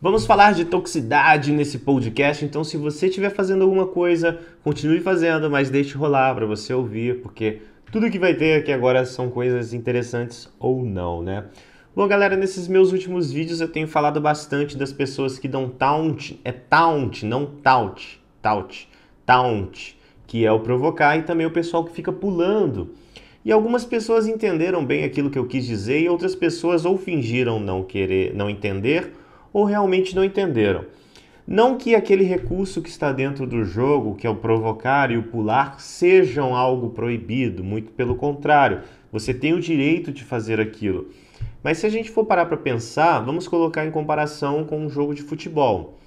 Vamos falar de toxicidade nesse podcast, então se você estiver fazendo alguma coisa, continue fazendo, mas deixe rolar para você ouvir, porque tudo que vai ter aqui agora são coisas interessantes ou não, né? Bom, galera, nesses meus últimos vídeos eu tenho falado bastante das pessoas que dão taunt, é taunt, não taut, taunt, taunt, que é o provocar, e também o pessoal que fica pulando. E algumas pessoas entenderam bem aquilo que eu quis dizer e outras pessoas ou fingiram não querer, não entender, ou realmente não entenderam. Não que aquele recurso que está dentro do jogo, que é o provocar e o pular, sejam algo proibido, muito pelo contrário, você tem o direito de fazer aquilo. Mas se a gente for parar para pensar, vamos colocar em comparação com um jogo de futebol.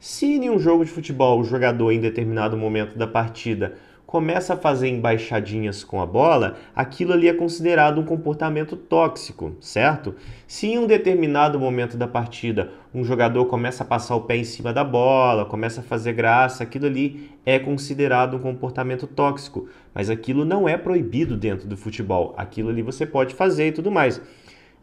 Se em um jogo de futebol o jogador, em determinado momento da partida, começa a fazer embaixadinhas com a bola, aquilo ali é considerado um comportamento tóxico, certo? Se em um determinado momento da partida um jogador começa a passar o pé em cima da bola, começa a fazer graça, aquilo ali é considerado um comportamento tóxico, mas aquilo não é proibido dentro do futebol. Aquilo ali você pode fazer e tudo mais.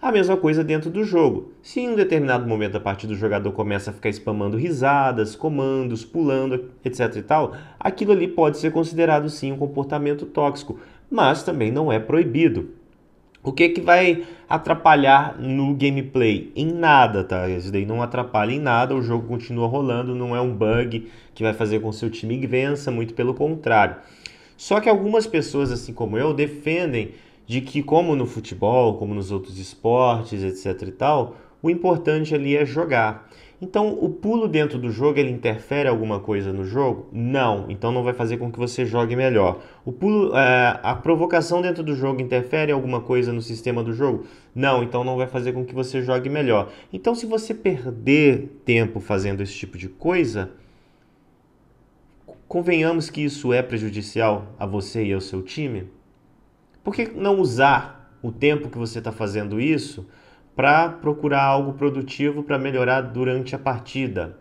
A mesma coisa dentro do jogo. Se em um determinado momento a partir do jogador começa a ficar spamando risadas, comandos, pulando, etc e tal, aquilo ali pode ser considerado sim um comportamento tóxico, mas também não é proibido. O que é que vai atrapalhar no gameplay? Em nada, tá? Isso daí não atrapalha em nada, o jogo continua rolando, não é um bug que vai fazer com que seu time vença, muito pelo contrário. Só que algumas pessoas, assim como eu, defendem de que como no futebol, como nos outros esportes, etc e tal, o importante ali é jogar. Então, o pulo dentro do jogo, ele interfere alguma coisa no jogo? Não, então não vai fazer com que você jogue melhor. O pulo, é, a provocação dentro do jogo interfere alguma coisa no sistema do jogo? Não, então não vai fazer com que você jogue melhor. Então, se você perder tempo fazendo esse tipo de coisa, convenhamos que isso é prejudicial a você e ao seu time? Por que não usar o tempo que você está fazendo isso para procurar algo produtivo para melhorar durante a partida?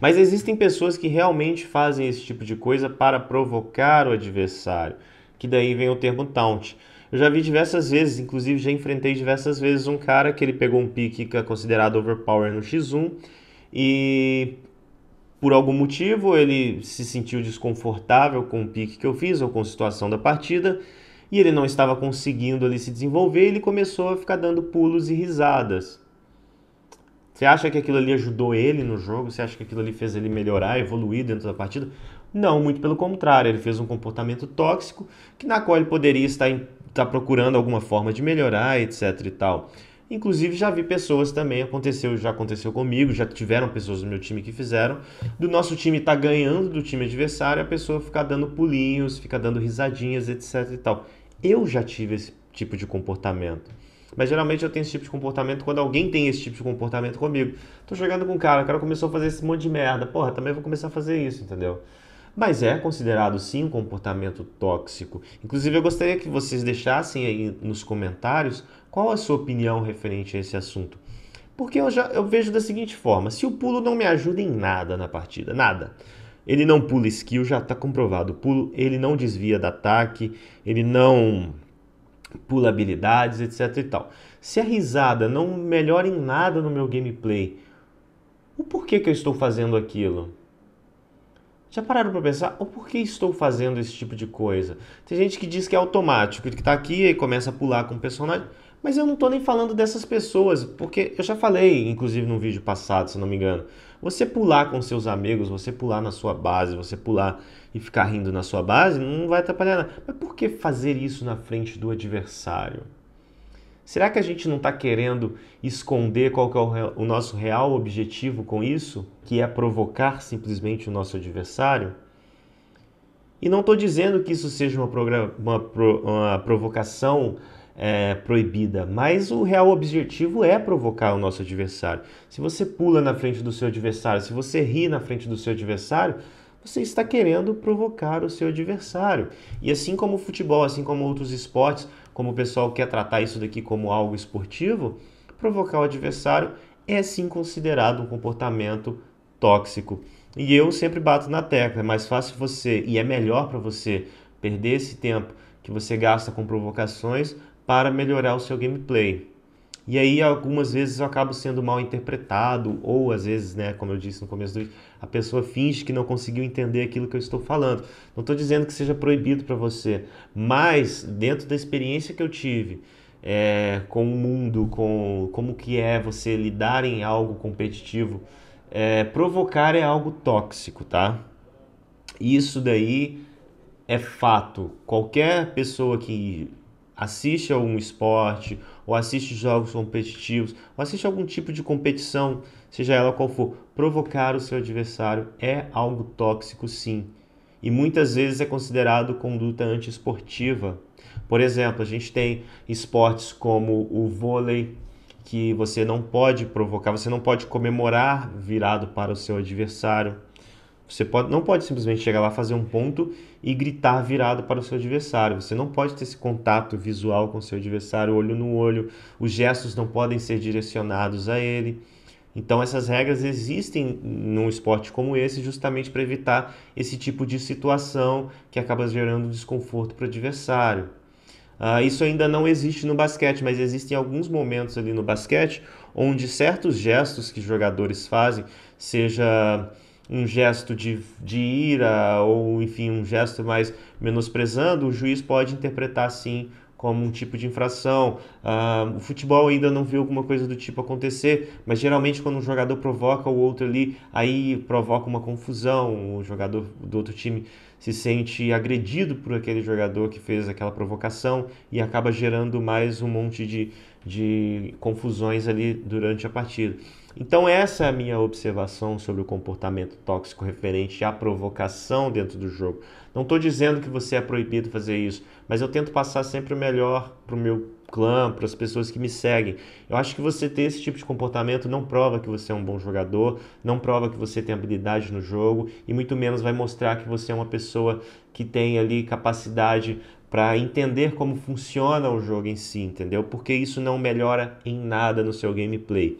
Mas existem pessoas que realmente fazem esse tipo de coisa para provocar o adversário, que daí vem o termo taunt. Eu já vi diversas vezes, inclusive já enfrentei diversas vezes um cara que ele pegou um pique que é considerado overpower no X1 e por algum motivo ele se sentiu desconfortável com o pique que eu fiz ou com a situação da partida e ele não estava conseguindo ali se desenvolver, ele começou a ficar dando pulos e risadas. Você acha que aquilo ali ajudou ele no jogo? Você acha que aquilo ali fez ele melhorar, evoluir dentro da partida? Não, muito pelo contrário, ele fez um comportamento tóxico que na qual ele poderia estar, estar tá procurando alguma forma de melhorar, etc e tal. Inclusive já vi pessoas também, aconteceu, já aconteceu comigo, já tiveram pessoas do meu time que fizeram, do nosso time estar tá ganhando do time adversário, a pessoa ficar dando pulinhos, ficar dando risadinhas, etc e tal. Eu já tive esse tipo de comportamento. Mas geralmente eu tenho esse tipo de comportamento quando alguém tem esse tipo de comportamento comigo. Tô jogando com um cara, o cara começou a fazer esse monte de merda. Porra, também vou começar a fazer isso, entendeu? Mas é considerado sim um comportamento tóxico. Inclusive eu gostaria que vocês deixassem aí nos comentários qual a sua opinião referente a esse assunto? Porque eu, já, eu vejo da seguinte forma: se o pulo não me ajuda em nada na partida, nada. Ele não pula skill, já está comprovado. O pulo, ele não desvia da ataque, ele não pula habilidades, etc e tal. Se a risada não melhora em nada no meu gameplay, o porquê que eu estou fazendo aquilo? Já pararam para pensar o porquê estou fazendo esse tipo de coisa? Tem gente que diz que é automático, que está aqui e começa a pular com o personagem. Mas eu não estou nem falando dessas pessoas, porque eu já falei, inclusive num vídeo passado, se não me engano. Você pular com seus amigos, você pular na sua base, você pular e ficar rindo na sua base, não vai atrapalhar nada. Mas por que fazer isso na frente do adversário? Será que a gente não está querendo esconder qual que é o, o nosso real objetivo com isso, que é provocar simplesmente o nosso adversário? E não estou dizendo que isso seja uma, uma, uma provocação é, proibida, mas o real objetivo é provocar o nosso adversário. Se você pula na frente do seu adversário, se você ri na frente do seu adversário, você está querendo provocar o seu adversário. E assim como o futebol, assim como outros esportes, como o pessoal quer tratar isso daqui como algo esportivo, provocar o adversário é sim considerado um comportamento tóxico. E eu sempre bato na tecla, é mais fácil você e é melhor para você perder esse tempo que você gasta com provocações para melhorar o seu gameplay. E aí algumas vezes eu acabo sendo mal interpretado ou às vezes, né, como eu disse no começo do vídeo, a pessoa finge que não conseguiu entender aquilo que eu estou falando. Não estou dizendo que seja proibido para você, mas dentro da experiência que eu tive é, com o mundo, com como que é você lidar em algo competitivo, é, provocar é algo tóxico, tá? Isso daí é fato. Qualquer pessoa que assiste a um esporte, ou assiste jogos competitivos, ou assiste algum tipo de competição, seja ela qual for, provocar o seu adversário é algo tóxico sim. E muitas vezes é considerado conduta antiesportiva. Por exemplo, a gente tem esportes como o vôlei, que você não pode provocar, você não pode comemorar virado para o seu adversário você pode, não pode simplesmente chegar lá, fazer um ponto e gritar virado para o seu adversário. Você não pode ter esse contato visual com o seu adversário, olho no olho. Os gestos não podem ser direcionados a ele. Então, essas regras existem num esporte como esse, justamente para evitar esse tipo de situação que acaba gerando desconforto para o adversário. Uh, isso ainda não existe no basquete, mas existem alguns momentos ali no basquete onde certos gestos que jogadores fazem, seja um gesto de, de ira ou, enfim, um gesto mais menosprezando, o juiz pode interpretar sim como um tipo de infração. Uh, o futebol ainda não viu alguma coisa do tipo acontecer, mas geralmente quando um jogador provoca o outro ali, aí provoca uma confusão, o jogador do outro time se sente agredido por aquele jogador que fez aquela provocação e acaba gerando mais um monte de, de confusões ali durante a partida. Então, essa é a minha observação sobre o comportamento tóxico referente à provocação dentro do jogo. Não estou dizendo que você é proibido fazer isso, mas eu tento passar sempre o melhor para o meu clã, para as pessoas que me seguem. Eu acho que você ter esse tipo de comportamento não prova que você é um bom jogador, não prova que você tem habilidade no jogo e muito menos vai mostrar que você é uma pessoa que tem ali capacidade para entender como funciona o jogo em si, entendeu? Porque isso não melhora em nada no seu gameplay.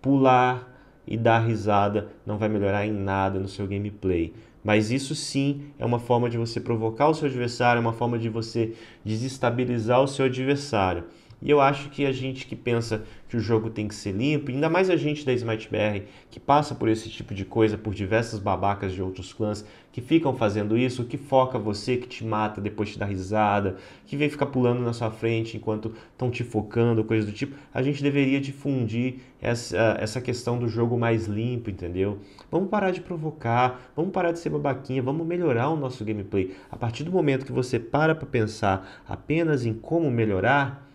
Pular e dar risada não vai melhorar em nada no seu gameplay. Mas isso sim é uma forma de você provocar o seu adversário, é uma forma de você desestabilizar o seu adversário. E eu acho que a gente que pensa que o jogo tem que ser limpo, ainda mais a gente da SmiteBR, que passa por esse tipo de coisa, por diversas babacas de outros clãs que ficam fazendo isso, que foca você, que te mata, depois te dá risada, que vem ficar pulando na sua frente enquanto estão te focando, coisa do tipo. A gente deveria difundir essa, essa questão do jogo mais limpo, entendeu? Vamos parar de provocar, vamos parar de ser babaquinha, vamos melhorar o nosso gameplay. A partir do momento que você para para pensar apenas em como melhorar,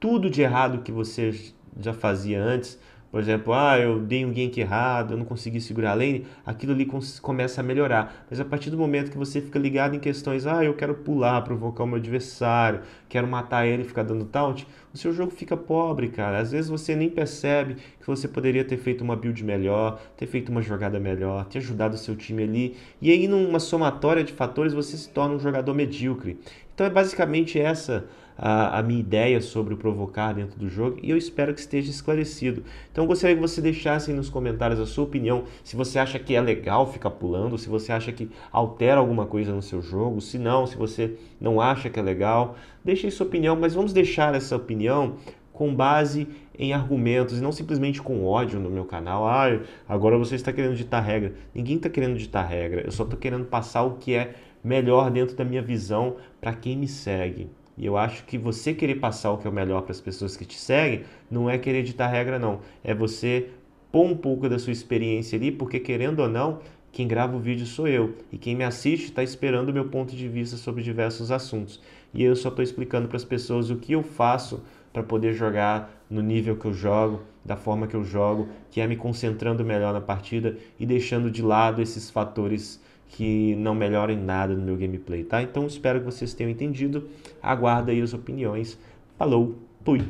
tudo de errado que você já fazia antes. Por exemplo, ah, eu dei um gank errado, eu não consegui segurar a lane, aquilo ali começa a melhorar. Mas a partir do momento que você fica ligado em questões, ah, eu quero pular, provocar o meu adversário, quero matar ele e ficar dando taunt, o seu jogo fica pobre, cara. Às vezes você nem percebe que você poderia ter feito uma build melhor, ter feito uma jogada melhor, ter ajudado o seu time ali. E aí, numa somatória de fatores, você se torna um jogador medíocre. Então é basicamente essa a, a, minha ideia sobre provocar dentro do jogo e eu espero que esteja esclarecido. Então gostaria que você deixasse nos comentários a sua opinião, se você acha que é legal ficar pulando, se você acha que altera alguma coisa no seu jogo, se não, se você não acha que é legal, deixe aí sua opinião, mas vamos deixar essa opinião com base em argumentos e não simplesmente com ódio no meu canal. Ah, agora você está querendo ditar regra. Ninguém está querendo ditar regra. Eu só estou querendo passar o que é melhor dentro da minha visão para quem me segue. E eu acho que você querer passar o que é o melhor para as pessoas que te seguem não é querer ditar regra, não. É você pôr um pouco da sua experiência ali, porque querendo ou não, quem grava o vídeo sou eu. E quem me assiste está esperando o meu ponto de vista sobre diversos assuntos. E eu só estou explicando para as pessoas o que eu faço para poder jogar no nível que eu jogo, da forma que eu jogo, que é me concentrando melhor na partida e deixando de lado esses fatores que não melhorem nada no meu gameplay, tá? Então espero que vocês tenham entendido. Aguardo aí as opiniões. Falou, fui!